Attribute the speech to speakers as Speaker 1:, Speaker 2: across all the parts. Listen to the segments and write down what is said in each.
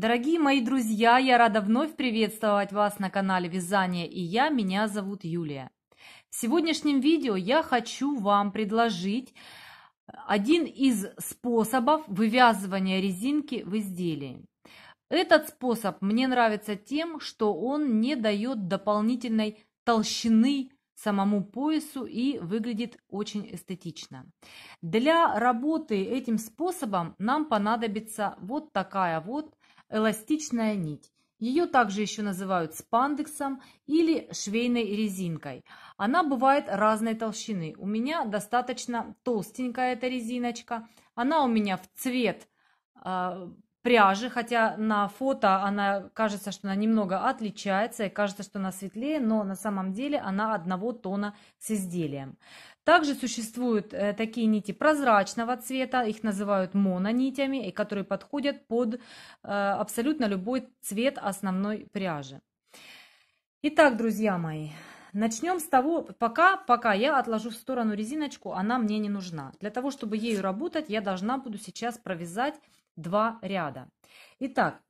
Speaker 1: Дорогие мои друзья, я рада вновь приветствовать вас на канале Вязание и
Speaker 2: я, меня зовут Юлия. В сегодняшнем видео я хочу вам предложить один из способов вывязывания резинки в изделии. Этот способ мне нравится тем, что он не дает дополнительной толщины самому поясу и выглядит очень эстетично. Для работы этим способом нам понадобится вот такая вот эластичная нить. Ее также еще называют спандексом или швейной резинкой. Она бывает разной толщины. У меня достаточно толстенькая эта резиночка. Она у меня в цвет а, пряжи, хотя на фото она кажется, что она немного отличается и кажется, что она светлее, но на самом деле она одного тона с изделием. Также существуют э, такие нити прозрачного цвета, их называют мононитями, и которые подходят под э, абсолютно любой цвет основной пряжи. Итак, друзья мои, Начнем с того, пока, пока я отложу в сторону резиночку, она мне не нужна. Для того, чтобы ею работать, я должна буду сейчас провязать два ряда. Итак,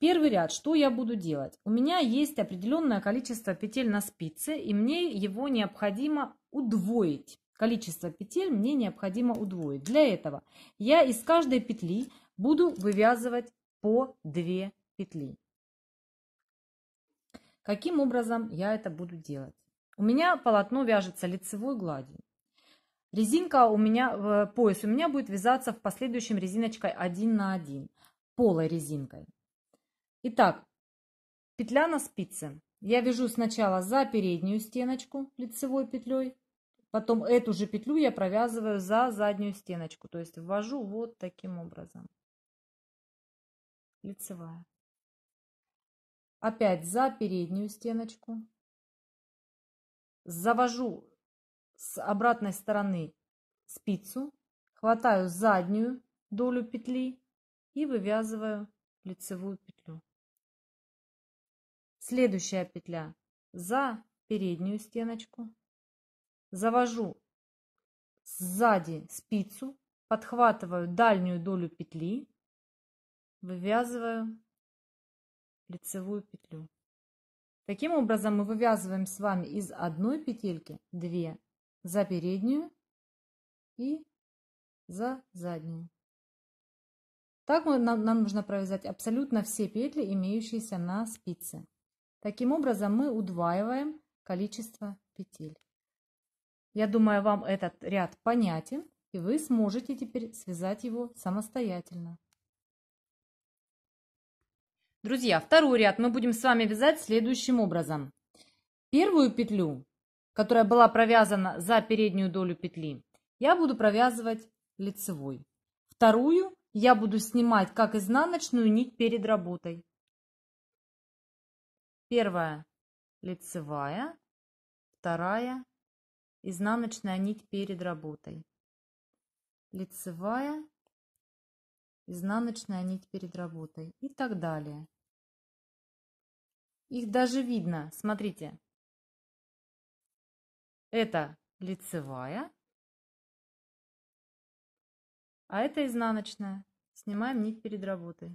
Speaker 2: Первый ряд, что я буду делать? У меня есть определенное количество петель на спице, и мне его необходимо удвоить. Количество петель мне необходимо удвоить. Для этого я из каждой петли буду вывязывать по 2 петли. Каким образом я это буду делать? У меня полотно вяжется лицевой гладью. Резинка у меня, э, пояс у меня будет вязаться в последующем резиночкой 1 на 1, полой резинкой. Итак, петля на спице. Я вяжу сначала за переднюю стеночку лицевой петлей, потом эту же петлю я провязываю за заднюю стеночку, то есть ввожу вот таким образом.
Speaker 1: Лицевая. Опять за переднюю стеночку. Завожу с обратной стороны
Speaker 2: спицу, хватаю заднюю долю петли и вывязываю
Speaker 1: лицевую петлю. Следующая петля за переднюю стеночку, завожу сзади
Speaker 2: спицу, подхватываю дальнюю долю петли, вывязываю лицевую петлю. Таким образом мы вывязываем с вами из одной петельки 2, за переднюю и за заднюю. Так мы, нам, нам нужно провязать абсолютно все петли, имеющиеся на спице. Таким образом мы удваиваем количество петель. Я думаю, вам этот ряд понятен, и вы сможете теперь связать его самостоятельно. Друзья, второй ряд мы будем с вами вязать следующим образом. Первую петлю которая была провязана за переднюю долю петли, я буду провязывать лицевой. Вторую я буду снимать как изнаночную нить перед работой. Первая лицевая, вторая изнаночная нить перед работой. Лицевая, изнаночная нить перед работой
Speaker 1: и так далее. Их даже видно, смотрите, это лицевая, а это изнаночная. Снимаем нить перед работой.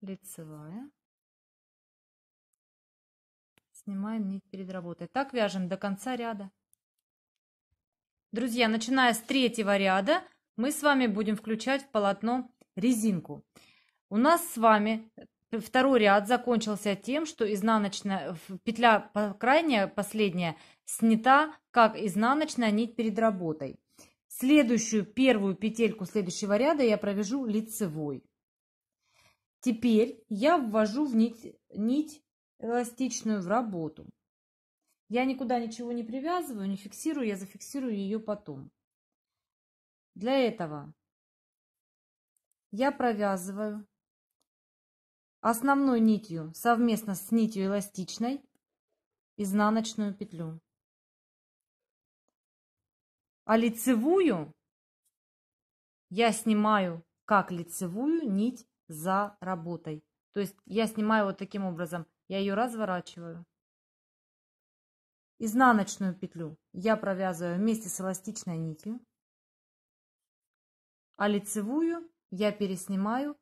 Speaker 1: Лицевая. Снимаем нить перед работой. Так вяжем до конца ряда.
Speaker 2: Друзья, начиная с третьего ряда, мы с вами будем включать в полотно резинку. У нас с вами второй ряд закончился тем, что изнаночная петля крайняя последняя снята как изнаночная нить перед работой. Следующую первую петельку следующего ряда я провяжу лицевой. Теперь я ввожу в нить, нить эластичную в работу. Я никуда ничего не привязываю, не фиксирую, я зафиксирую ее потом. Для этого я провязываю основной нитью совместно с нитью эластичной изнаночную петлю. А лицевую я снимаю как лицевую нить за работой. То есть я снимаю вот таким образом. Я ее разворачиваю. Изнаночную петлю я провязываю вместе с эластичной нитью. А лицевую я переснимаю,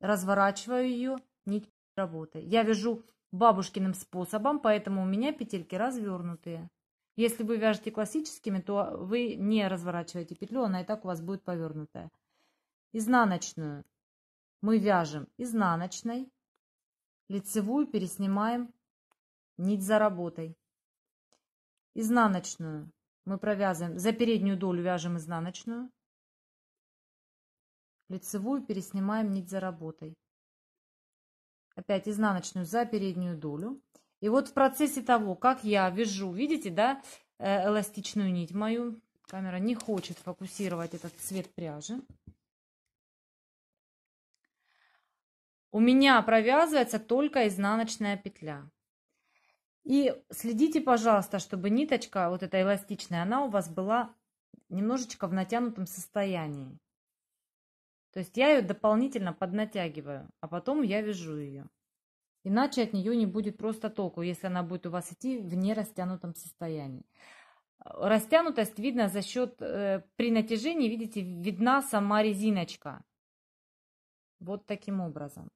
Speaker 2: разворачиваю ее нить работы. Я вяжу бабушкиным способом, поэтому у меня петельки развернутые. Если вы вяжете классическими, то вы не разворачиваете петлю, она и так у вас будет повернутая. Изнаночную мы вяжем изнаночной, лицевую переснимаем нить за работой. Изнаночную мы провязываем, за переднюю долю вяжем изнаночную, лицевую переснимаем нить за работой. Опять изнаночную за переднюю долю. И вот в процессе того, как я вяжу, видите, да, э, эластичную нить мою, камера не хочет фокусировать этот цвет пряжи. У меня провязывается только изнаночная петля. И следите, пожалуйста, чтобы ниточка, вот эта эластичная, она у вас была немножечко в натянутом состоянии. То есть я ее дополнительно поднатягиваю, а потом я вяжу ее. Иначе от нее не будет просто толку, если она будет у вас идти в нерастянутом состоянии. Э, растянутость видно за счет, э, при натяжении, видите, видна сама резиночка. Вот таким образом.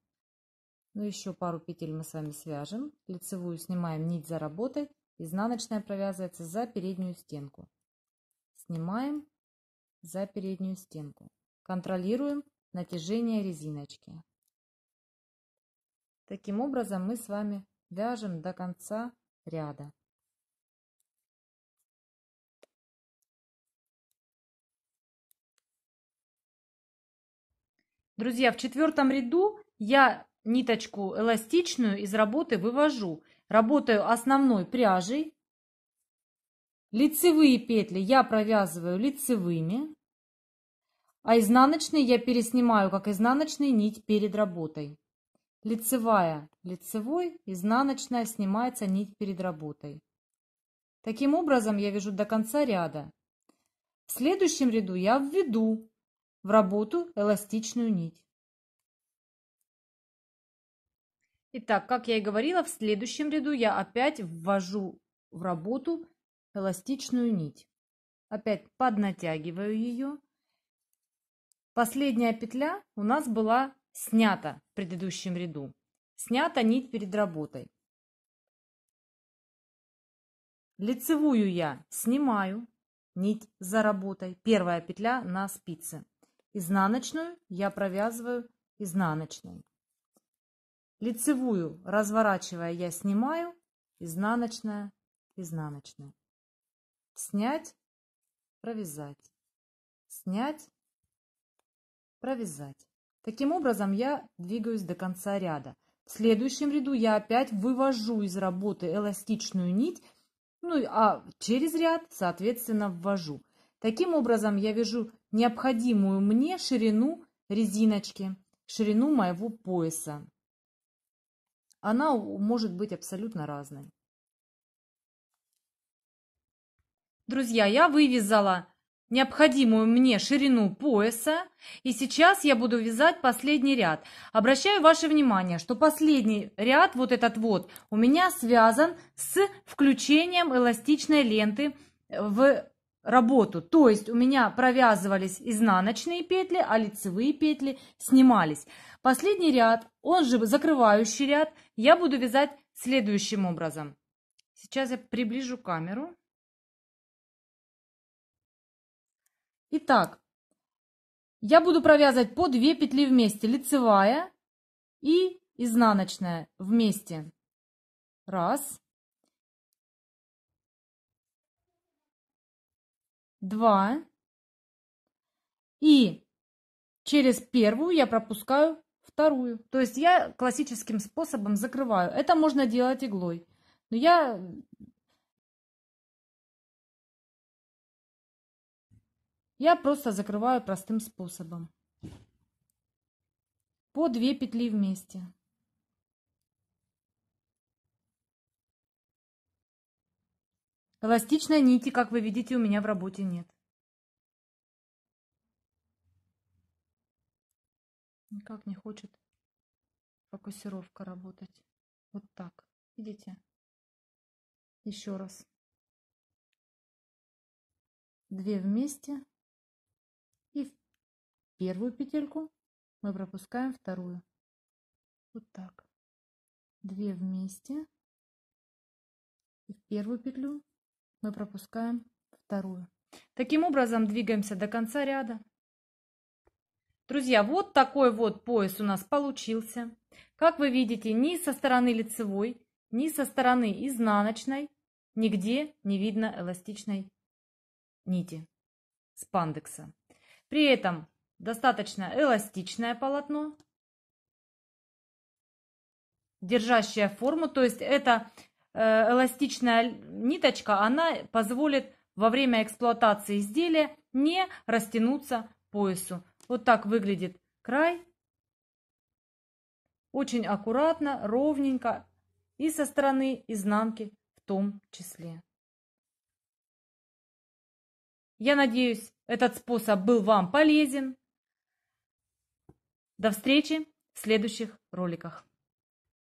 Speaker 2: Ну, еще пару петель мы с вами свяжем. Лицевую снимаем нить за работой. Изнаночная провязывается за переднюю стенку. Снимаем за переднюю стенку. Контролируем натяжение резиночки. Таким образом
Speaker 1: мы с вами вяжем до конца ряда. Друзья, в четвертом ряду я ниточку эластичную
Speaker 2: из работы вывожу. Работаю основной пряжей. Лицевые петли я провязываю лицевыми. А изнаночный я переснимаю, как изнаночный нить перед работой. Лицевая, лицевой, изнаночная снимается нить перед работой. Таким образом я вяжу до конца ряда. В следующем ряду я введу в работу эластичную нить. Итак, как я и говорила, в следующем ряду я опять ввожу в работу эластичную нить. Опять поднатягиваю ее Последняя петля у нас была снята в предыдущем ряду. Снята нить перед работой. Лицевую я снимаю, нить за работой, первая петля на спице. Изнаночную я провязываю изнаночной. Лицевую, разворачивая, я снимаю, изнаночная, изнаночная. Снять, провязать. Снять, провязать. Таким образом я двигаюсь до конца ряда. В следующем ряду я опять вывожу из работы эластичную нить, ну а через ряд, соответственно, ввожу. Таким образом я вяжу необходимую мне ширину резиночки, ширину моего пояса. Она может быть абсолютно разной. Друзья, я вывязала необходимую мне ширину пояса. И сейчас я буду вязать последний ряд. Обращаю ваше внимание, что последний ряд, вот этот вот, у меня связан с включением эластичной ленты в работу. То есть у меня провязывались изнаночные петли, а лицевые петли снимались. Последний ряд, он же закрывающий ряд, я
Speaker 1: буду вязать следующим образом. Сейчас я приближу камеру. Итак, я буду провязывать по 2 петли вместе, лицевая и изнаночная вместе. Раз. Два. И
Speaker 2: через первую я пропускаю вторую. То есть я классическим способом закрываю.
Speaker 1: Это можно делать иглой. Но я Я просто закрываю простым способом. По 2 петли вместе. Эластичной нити, как вы видите, у меня в работе нет. Никак не хочет фокусировка работать. Вот так. Видите? Еще раз. Две вместе первую петельку мы пропускаем вторую. Вот так. Две вместе. И в первую петлю мы пропускаем
Speaker 2: вторую. Таким образом двигаемся до конца ряда. Друзья, вот такой вот пояс у нас получился. Как вы видите, ни со стороны лицевой, ни со стороны изнаночной нигде не видно эластичной нити спандекса. При этом достаточно эластичное полотно, держащее форму, то есть эта э, эластичная ниточка, она позволит во время эксплуатации изделия не растянуться поясу. Вот так выглядит край. Очень аккуратно, ровненько и со стороны изнанки в том числе. Я надеюсь, этот способ был вам полезен. До встречи в следующих роликах.